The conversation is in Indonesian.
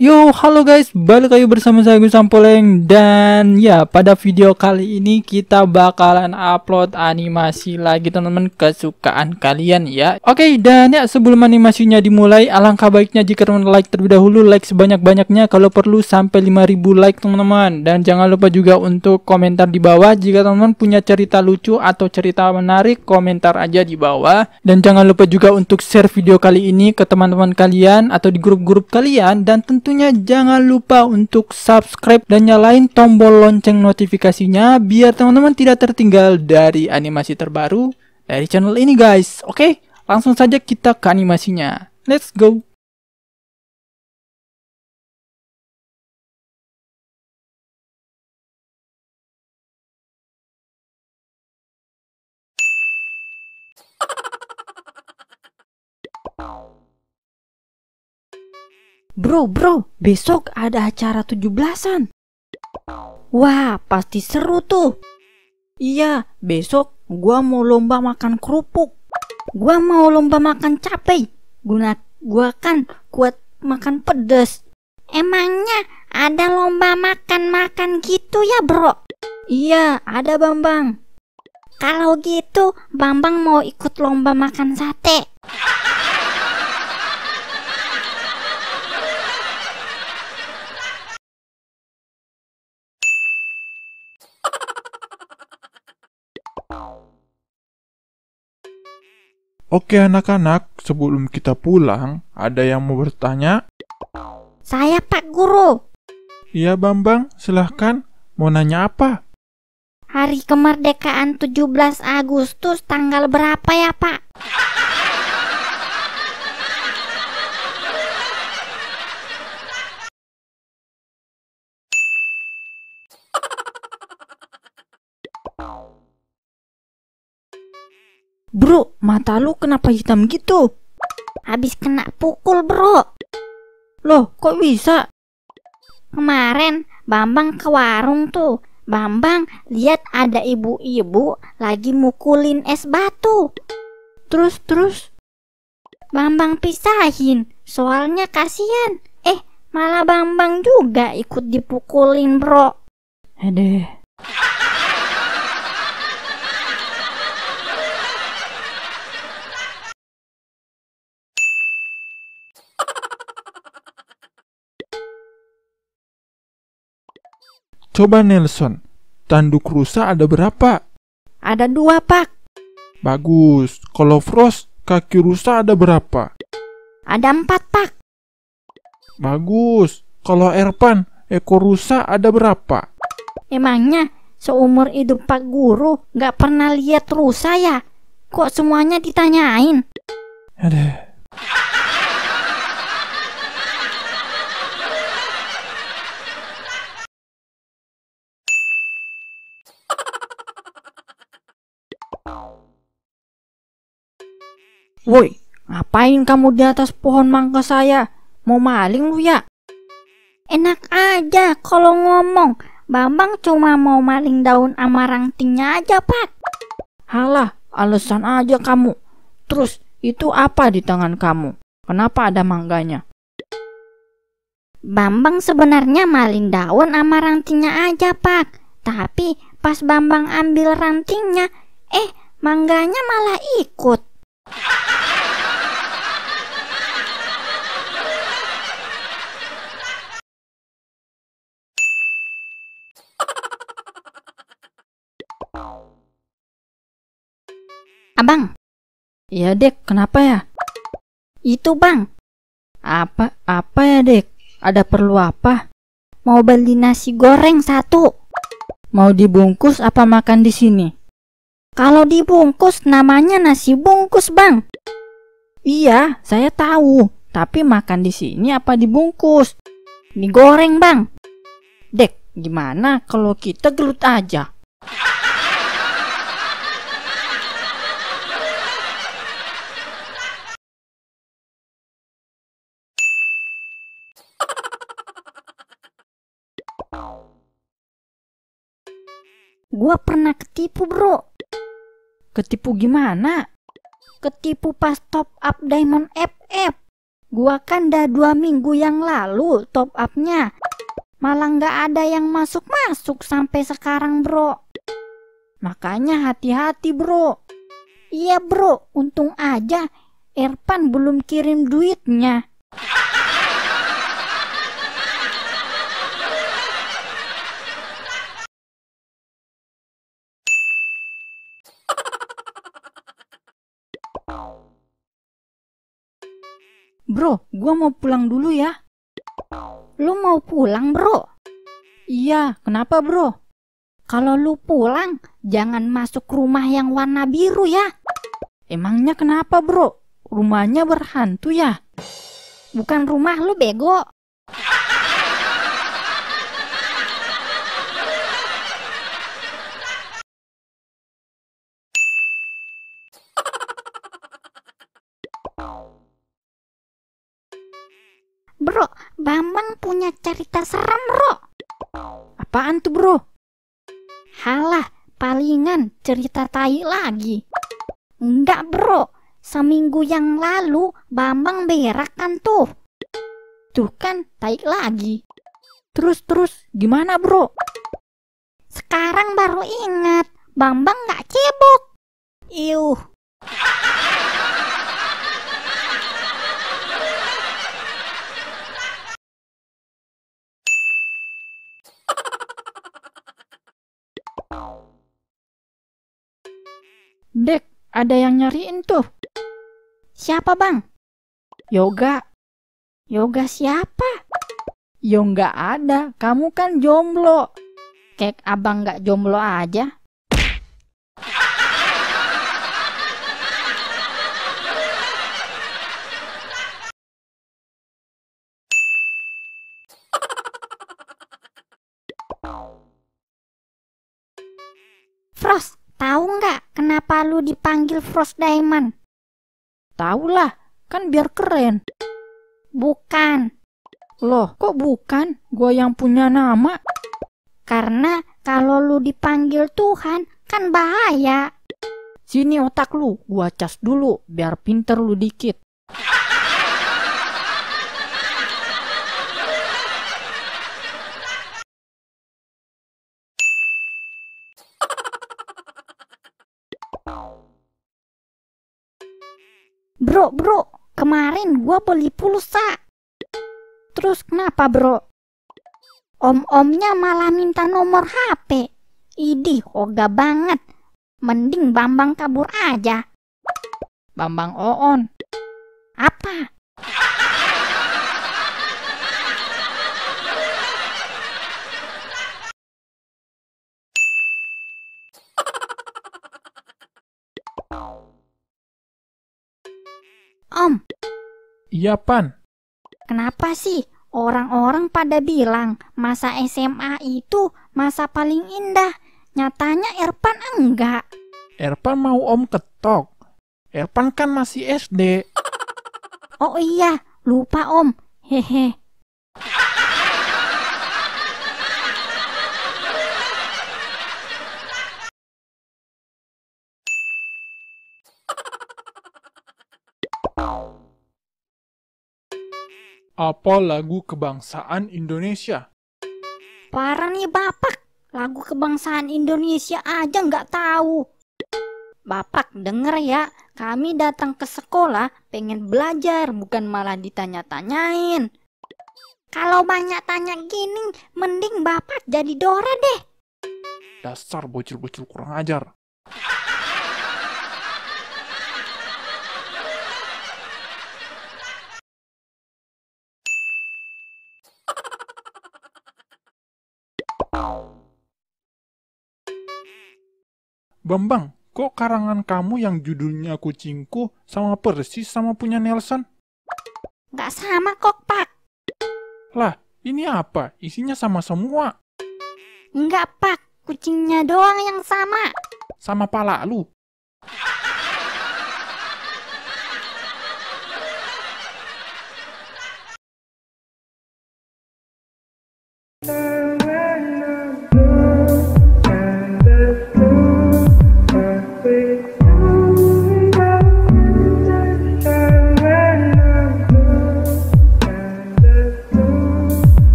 Yo, halo guys, balik lagi bersama saya Gus Sampoleng Dan ya, pada video kali ini kita bakalan upload animasi lagi teman-teman kesukaan kalian ya Oke, okay, dan ya sebelum animasinya dimulai Alangkah baiknya jika teman-teman like terlebih dahulu, like sebanyak-banyaknya Kalau perlu sampai 5000 like teman-teman Dan jangan lupa juga untuk komentar di bawah Jika teman-teman punya cerita lucu atau cerita menarik, komentar aja di bawah Dan jangan lupa juga untuk share video kali ini ke teman-teman kalian atau di grup-grup kalian Dan tentu tentunya jangan lupa untuk subscribe dan nyalain tombol lonceng notifikasinya biar teman-teman tidak tertinggal dari animasi terbaru dari channel ini guys. Oke, langsung saja kita ke animasinya. Let's go! Bro, bro, besok ada acara 17-an. Wah, pasti seru tuh. Iya, besok gua mau lomba makan kerupuk. Gua mau lomba makan capek. Guna gua kan kuat makan pedes. Emangnya ada lomba makan-makan gitu ya, Bro? Iya, ada Bambang. Kalau gitu, Bambang mau ikut lomba makan sate. Oke anak-anak, sebelum kita pulang, ada yang mau bertanya? Saya Pak Guru. Iya Bambang, silahkan. Mau nanya apa? Hari kemerdekaan 17 Agustus tanggal berapa ya Pak? Mata lu kenapa hitam gitu? Habis kena pukul, bro. Loh, kok bisa? Kemarin Bambang ke warung tuh. Bambang lihat ada ibu-ibu lagi mukulin es batu. Terus terus Bambang pisahin, soalnya kasihan. Eh, malah Bambang juga ikut dipukulin, Bro. Aduh. Eh, Coba Nelson, tanduk rusa ada berapa? Ada dua, Pak. Bagus. Kalau Frost, kaki rusa ada berapa? Ada empat, Pak. Bagus. Kalau Erpan, ekor rusa ada berapa? Emangnya seumur hidup Pak Guru nggak pernah lihat rusa ya? Kok semuanya ditanyain? Aduh. Woi, ngapain kamu di atas pohon mangga saya? Mau maling lu ya? Enak aja kalau ngomong. Bambang cuma mau maling daun sama rantingnya aja, Pak. Halah, alasan aja kamu. Terus, itu apa di tangan kamu? Kenapa ada mangganya? Bambang sebenarnya maling daun sama rantingnya aja, Pak. Tapi pas Bambang ambil rantingnya, eh, mangganya malah ikut. Abang. Iya, Dek. Kenapa ya? Itu, Bang. Apa apa ya, Dek? Ada perlu apa? Mau beli nasi goreng satu. Mau dibungkus apa makan di sini? Kalau dibungkus namanya nasi bungkus, Bang. Iya, saya tahu. Tapi makan di sini apa dibungkus? Digoreng, Bang. Dek, gimana kalau kita gelut aja? Gua pernah ketipu, bro. Ketipu gimana? Ketipu pas top up Diamond FF. Gua kan dah dua minggu yang lalu top upnya. Malah nggak ada yang masuk-masuk sampai sekarang, bro. Makanya hati-hati, bro. Iya, bro. Untung aja Erpan belum kirim duitnya. Bro, gue mau pulang dulu ya. Lu mau pulang, bro? Iya, kenapa, bro? Kalau lu pulang, jangan masuk rumah yang warna biru ya. Emangnya kenapa, bro? Rumahnya berhantu ya? Bukan rumah lu, bego. Bro, Bambang punya cerita serem, bro. Apaan tuh, bro? Halah, palingan cerita tai lagi. Enggak, bro. Seminggu yang lalu, Bambang berak kan tuh. Tuh kan, tai lagi. Terus-terus, gimana, bro? Sekarang baru ingat, Bambang gak cebok. Iuh, Dek, ada yang nyariin tuh. Siapa bang? Yoga. Yoga siapa? yoga ada, kamu kan jomblo. Kek abang nggak jomblo aja. kenapa lu dipanggil Frost Diamond? tahu lah, kan biar keren. Bukan. Loh, kok bukan? Gua yang punya nama. Karena kalau lu dipanggil Tuhan, kan bahaya. Sini otak lu, gua cas dulu biar pinter lu dikit. Bro, bro, kemarin gua beli pulsa. Terus kenapa, bro? Om-omnya malah minta nomor HP. Idih, oga banget. Mending Bambang kabur aja. Bambang Oon, Om? Iya, Pan. Kenapa sih orang-orang pada bilang masa SMA itu masa paling indah? Nyatanya Erpan enggak. Erpan mau Om ketok. Erpan kan masih SD. Oh iya, lupa Om. Hehe, Apa lagu kebangsaan Indonesia? Parah nih Bapak, lagu kebangsaan Indonesia aja nggak tahu. Bapak denger ya, kami datang ke sekolah pengen belajar bukan malah ditanya-tanyain. Kalau banyak tanya gini, mending Bapak jadi Dora deh. Dasar bocil-bocil kurang ajar. Bambang, kok karangan kamu yang judulnya Kucingku sama persis sama punya Nelson? Gak sama kok, Pak. Lah, ini apa? Isinya sama semua. Gak Pak. Kucingnya doang yang sama. Sama pala lu.